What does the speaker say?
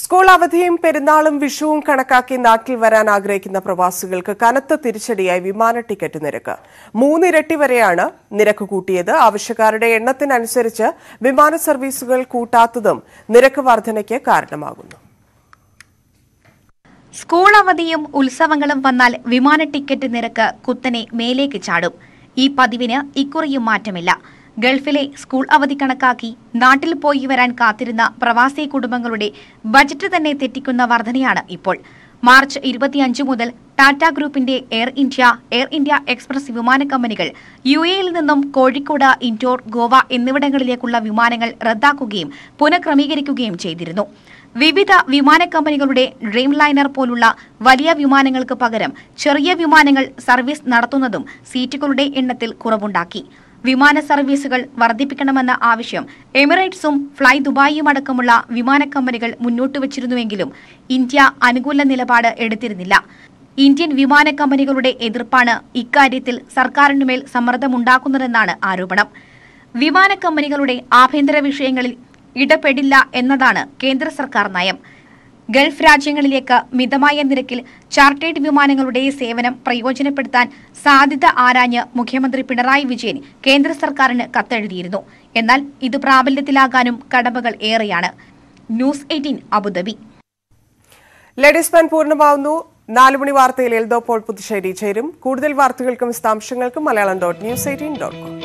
school അവധിയും പെരുന്നാളും വിഷുവും കണക്കാക്കി നാട്ടിൽ വരാൻ ആഗ്രഹിക്കുന്ന പ്രവാസികൾക്ക് കനത്ത തിരിച്ചടിയായി വിമാന ടിക്കറ്റ് നിരക്ക് മൂന്നിരട്ടി വരെയാണ് നിരക്ക് കൂട്ടിയത് ആവശ്യക്കാരുടെ എണ്ണത്തിനനുസരിച്ച് വിമാന സർവീസുകൾ കൂട്ടാത്തതും നിരക്ക് വർധനയ്ക്ക് കാരണമാകുന്നു സ്കൂൾ അവധിയും ഉത്സവങ്ങളും വന്നാൽ വിമാന ടിക്കറ്റ് നിരക്ക് കുത്തനെ മേലേക്ക് ചാടും ഈ പതിവിന് ഇക്കുറിയും മാറ്റമില്ല ഗൾഫിലെ സ്കൂൾ അവധി കണക്കാക്കി നാട്ടിൽ പോയി വരാൻ കാത്തിരുന്ന പ്രവാസി കുടുംബങ്ങളുടെ ബജറ്റ് തന്നെ തെറ്റിക്കുന്ന വർധനയാണ് ഇപ്പോൾ മാർച്ച് ഇരുപത്തിയഞ്ച് മുതൽ ടാറ്റ ഗ്രൂപ്പിന്റെ Air India Air India Express വിമാന കമ്പനികൾ യു എയിൽ നിന്നും കോഴിക്കോട് ഇൻഡോർ ഗോവ എന്നിവിടങ്ങളിലേക്കുള്ള വിമാനങ്ങൾ റദ്ദാക്കുകയും പുനഃക്രമീകരിക്കുകയും ചെയ്തിരുന്നു വിവിധ വിമാന കമ്പനികളുടെ ഡ്രീം ലൈനർ പോലുള്ള വലിയ വിമാനങ്ങൾക്ക് പകരം ചെറിയ വിമാനങ്ങൾ സർവീസ് നടത്തുന്നതും സീറ്റുകളുടെ എണ്ണത്തിൽ കുറവുണ്ടാക്കി വിമാന സർവീസുകൾ വർദ്ധിപ്പിക്കണമെന്ന ആവശ്യം എമിറേറ്റ്സും ഫ്ലൈ ദുബായിയും അടക്കമുള്ള വിമാന കമ്പനികൾ മുന്നോട്ട് വച്ചിരുന്നുവെങ്കിലും ഇന്ത്യ അനുകൂല നിലപാട് എടുത്തിരുന്നില്ല ഇന്ത്യൻ വിമാന കമ്പനികളുടെ എതിർപ്പാണ് ഇക്കാര്യത്തിൽ സർക്കാരിനുമേൽ സമ്മർദ്ദമുണ്ടാക്കുന്നതെന്നാണ് ആരോപണം വിമാന കമ്പനികളുടെ ആഭ്യന്തര വിഷയങ്ങളിൽ ഇടപെടില്ല എന്നതാണ് കേന്ദ്ര സർക്കാർ നയം ഗൾഫ് രാജ്യങ്ങളിലേക്ക് മിതമായ നിരക്കിൽ ചാർട്ടേഡ് വിമാനങ്ങളുടെ സേവനം പ്രയോജനപ്പെടുത്താൻ സാധ്യത ആരാഞ്ഞ് മുഖ്യമന്ത്രി പിണറായി വിജയൻ കേന്ദ്ര സർക്കാരിന് കത്തെഴുതിയിരുന്നു എന്നാൽ ഇത് പ്രാബല്യത്തിലാകാനും കടമകൾ ഏറെയാണ് news eighteen Abu Dhabi ladies man പൂർണ്ണമാവുന്നു നാലു മണി വാർത്തയിൽ എൽദോ പോൾ പുതുശ്ശേരി ചേരും കൂടുതൽ വാർത്തകൾക്കും വിശദാംശങ്ങൾക്കും Malayalam dot news eighteen dot com